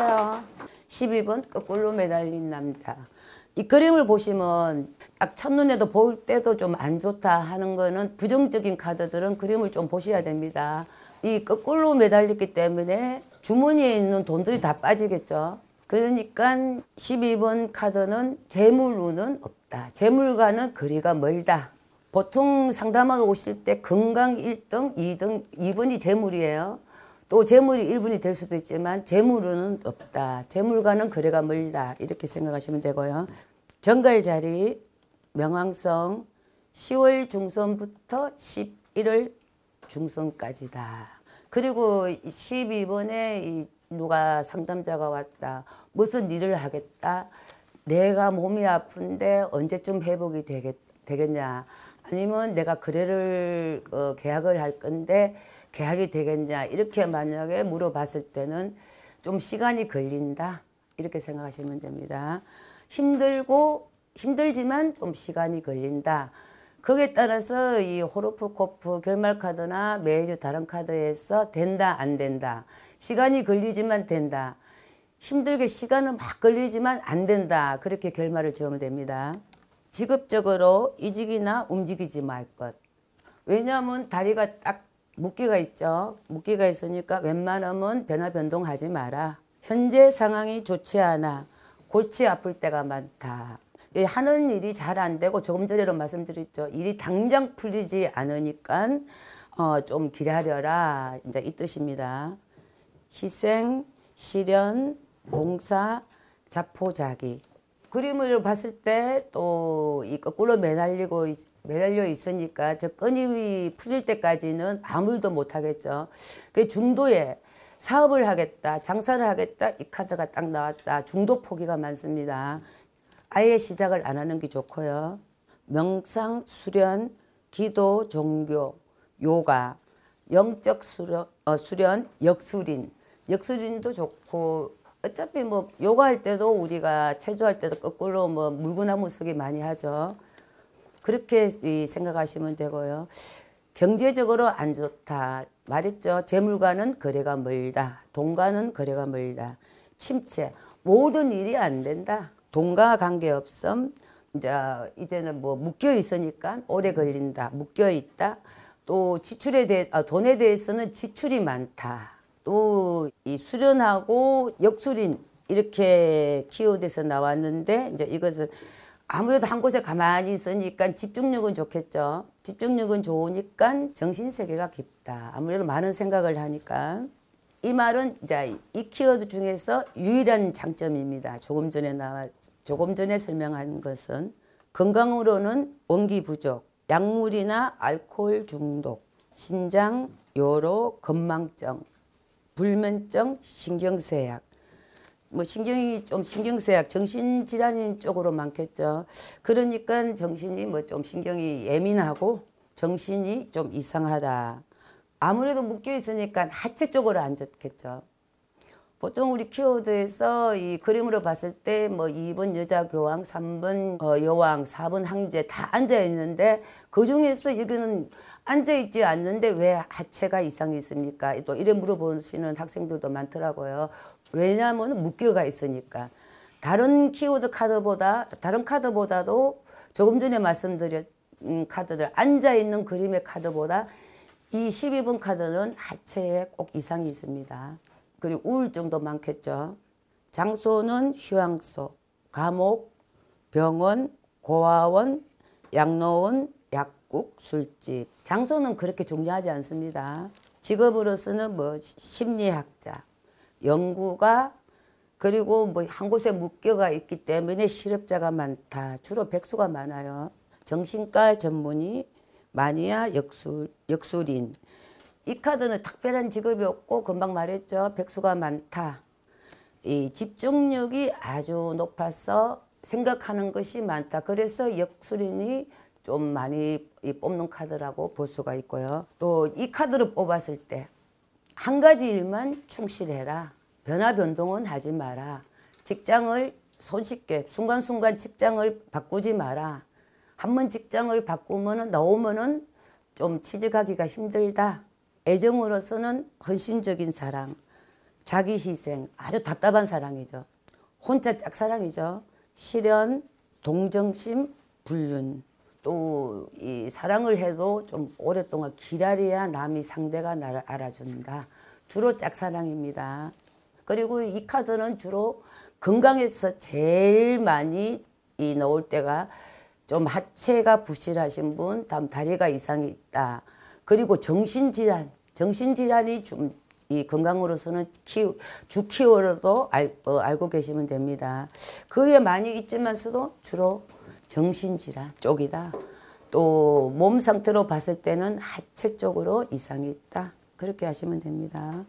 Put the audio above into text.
있어요. 12번 거꾸로 매달린 남자. 이 그림을 보시면 딱 첫눈에도 볼 때도 좀 안 좋다 하는 거는 부정적인 카드들은 그림을 좀 보셔야 됩니다. 이 거꾸로 매달렸기 때문에 주머니에 있는 돈들이 다 빠지겠죠. 그러니까 12번 카드는 재물운은 없다. 재물과는 거리가 멀다. 보통 상담하러 오실 때 건강 1등, 2등, 2번이 재물이에요. 또 재물이 일분이 될 수도 있지만 재물은 없다. 재물과는 거래가 멀다. 이렇게 생각하시면 되고요. 정갈 자리, 명왕성 10월 중순부터 11월 중순까지다. 그리고 12번에 이 누가 상담자가 왔다. 무슨 일을 하겠다. 내가 몸이 아픈데 언제쯤 회복이 되겠, 되겠냐. 아니면 내가 거래를 어, 계약을 할 건데 계약이 되겠냐 이렇게 만약에 물어봤을 때는 좀 시간이 걸린다 이렇게 생각하시면 됩니다. 힘들고 힘들지만 좀 시간이 걸린다. 거기에 따라서 이 호르프 코프 결말 카드나 메이저 다른 카드에서 된다 안 된다. 시간이 걸리지만 된다. 힘들게 시간은 막 걸리지만 안 된다. 그렇게 결말을 지으면 됩니다. 직업적으로 이직이나 움직이지 말 것. 왜냐하면 다리가 딱 묶기가 있죠. 묶기가 있으니까 웬만하면 변화 변동하지 마라. 현재 상황이 좋지 않아. 골치 아플 때가 많다. 하는 일이 잘 안 되고 조금 전에도 말씀드렸죠. 일이 당장 풀리지 않으니까 어, 좀 기다려라. 이제 이 뜻입니다. 희생, 실현, 봉사, 자포자기. 그림을 봤을 때 또이 거꾸로 매달리고 매달려 있으니까 저 끈이 풀릴 때까지는 아무 일도 못 하겠죠. 그 중도에 사업을 하겠다, 장사를 하겠다 이 카드가 딱 나왔다. 중도 포기가 많습니다. 아예 시작을 안 하는 게 좋고요. 명상, 수련, 기도, 종교, 요가, 영적 수련, 어, 수련 역수린, 역수린도 좋고 어차피 뭐 요가할 때도 우리가 체조할 때도 거꾸로 뭐 물구나무 쓰기 많이 하죠. 그렇게 생각하시면 되고요. 경제적으로 안 좋다. 말했죠. 재물과는 거래가 멀다. 돈과는 거래가 멀다. 침체. 모든 일이 안 된다. 돈과 관계없음. 이제 이제는 뭐 묶여 있으니까 오래 걸린다. 묶여 있다. 또 지출에 대해 아, 돈에 대해서는 지출이 많다. 또이 수련하고 역술인 이렇게 키워드에서 나왔는데 이제 이것은 아무래도 한 곳에 가만히 있으니까 집중력은 좋겠죠. 집중력은 좋으니까 정신 세계가 깊다. 아무래도 많은 생각을 하니까 이 말은 이제 이 키워드 중에서 유일한 장점입니다. 조금 전에 나와 조금 전에 설명한 것은 건강으로는 원기 부족, 약물이나 알코올 중독, 신장 요로 건망증, 불면증, 신경쇠약. 뭐 신경이 좀 신경쇠약, 정신질환 쪽으로 많겠죠. 그러니까 정신이 뭐 좀 신경이 예민하고 정신이 좀 이상하다. 아무래도 묶여 있으니까 하체 쪽으로 안 좋겠죠. 보통 우리 키워드에서 이 그림으로 봤을 때 뭐 2번 여자 교황, 3번 어, 여왕, 4번 황제 다 앉아 있는데 그 중에서 여기는 앉아 있지 않는데 왜 하체가 이상이 있습니까? 또 이래 물어보시는 학생들도 많더라고요. 왜냐하면 묶여가 있으니까 다른 키워드 카드보다 다른 카드보다도 조금 전에 말씀드린 카드들 앉아 있는 그림의 카드보다 이 12번 카드는 하체에 꼭 이상이 있습니다. 그리고 우울증도 많겠죠. 장소는 휴양소, 감옥, 병원, 고아원, 양로원, 약국, 술집. 장소는 그렇게 중요하지 않습니다. 직업으로서는 뭐 심리학자, 연구가 그리고 뭐 한 곳에 묶여가 있기 때문에 실업자가 많다. 주로 백수가 많아요. 정신과 전문의, 마니아, 역술, 역술인, 이 카드는 특별한 직업이 없고 금방 말했죠. 백수가 많다. 이 집중력이 아주 높아서 생각하는 것이 많다. 그래서 역술인이 좀 많이 뽑는 카드라고 볼 수가 있고요. 또 이 카드를 뽑았을 때 한 가지 일만 충실해라. 변화 변동은 하지 마라. 직장을 손쉽게 순간순간 직장을 바꾸지 마라. 한 번 직장을 바꾸면 나오면은 좀 취직하기가 힘들다. 애정으로서는 헌신적인 사랑, 자기 희생, 아주 답답한 사랑이죠. 혼자 짝사랑이죠. 실현, 동정심, 불륜. 또 이 사랑을 해도 좀 오랫동안 기다려야 남이 상대가 나를 알아준다. 주로 짝사랑입니다. 그리고 이 카드는 주로 건강에서 제일 많이 이 넣을 때가 좀 하체가 부실하신 분, 다음 다리가 이상이 있다. 그리고 정신질환, 정신질환이 좀 이 건강으로서는 키우, 주 키워도 로 알, 어, 알고 계시면 됩니다. 그 외에 많이 있지만서도 주로 정신질환 쪽이다. 또 몸 상태로 봤을 때는 하체 쪽으로 이상이 있다. 그렇게 하시면 됩니다.